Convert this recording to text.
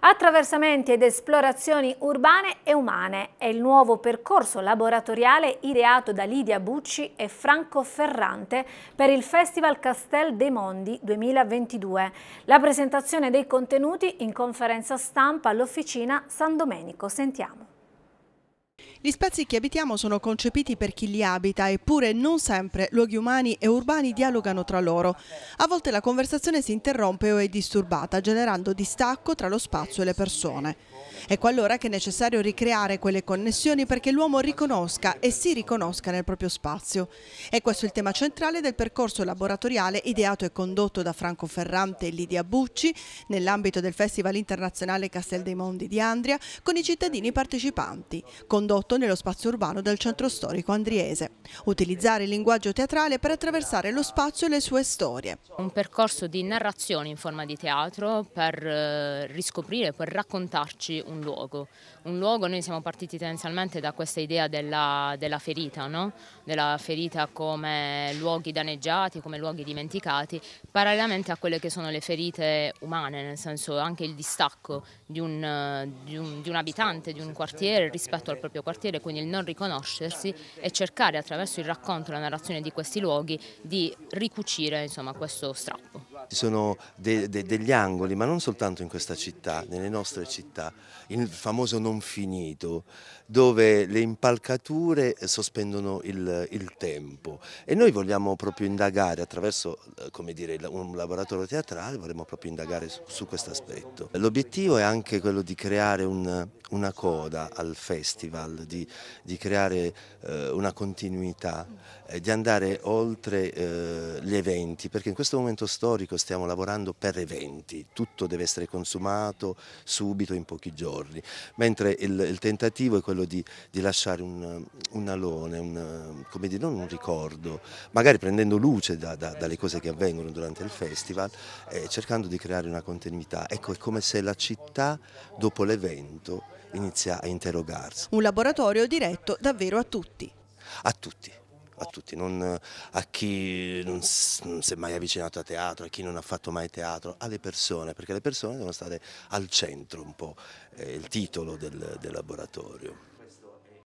Attraversamenti ed esplorazioni urbane e umane è il nuovo percorso laboratoriale ideato da Lidia Bucci e Franco Ferrante per il Festival Castel dei Mondi 2022. La presentazione dei contenuti in conferenza stampa all'Officina San Domenico. Sentiamo. Gli spazi che abitiamo sono concepiti per chi li abita, eppure non sempre luoghi umani e urbani dialogano tra loro. A volte la conversazione si interrompe o è disturbata, generando distacco tra lo spazio e le persone. Ecco allora che è necessario ricreare quelle connessioni perché l'uomo riconosca e si riconosca nel proprio spazio. E questo è il tema centrale del percorso laboratoriale ideato e condotto da Franco Ferrante e Lidia Bucci nell'ambito del Festival Internazionale Castel dei Mondi di Andria con i cittadini partecipanti, condotto prodotto nello spazio urbano del centro storico andriese. Utilizzare il linguaggio teatrale per attraversare lo spazio e le sue storie. Un percorso di narrazione in forma di teatro per eh, riscoprire, per raccontarci un luogo. Un luogo, noi siamo partiti tendenzialmente da questa idea della, della ferita, no? della ferita come luoghi danneggiati, come luoghi dimenticati, parallelamente a quelle che sono le ferite umane, nel senso anche il distacco di un, eh, di un, di un abitante di un quartiere rispetto al proprio quartiere quartiere, quindi il non riconoscersi e cercare attraverso il racconto e la narrazione di questi luoghi di ricucire insomma, questo strappo ci sono de, de, degli angoli, ma non soltanto in questa città, nelle nostre città, il famoso non finito, dove le impalcature sospendono il, il tempo e noi vogliamo proprio indagare attraverso eh, dire, un laboratorio teatrale, vorremmo proprio indagare su, su questo aspetto. L'obiettivo è anche quello di creare un, una coda al festival, di, di creare eh, una continuità, eh, di andare oltre eh, gli eventi, perché in questo momento storico pubblico stiamo lavorando per eventi, tutto deve essere consumato subito in pochi giorni, mentre il, il tentativo è quello di, di lasciare un, un alone, un, come dire, non un ricordo, magari prendendo luce da, da, dalle cose che avvengono durante il festival e eh, cercando di creare una continuità. Ecco, è come se la città dopo l'evento inizia a interrogarsi. Un laboratorio diretto davvero a tutti. A tutti a tutti, non, a chi non, si è mai avvicinato a teatro, a chi non ha fatto mai teatro, alle persone, perché le persone devono stare al centro un po', è eh, il titolo del, del laboratorio.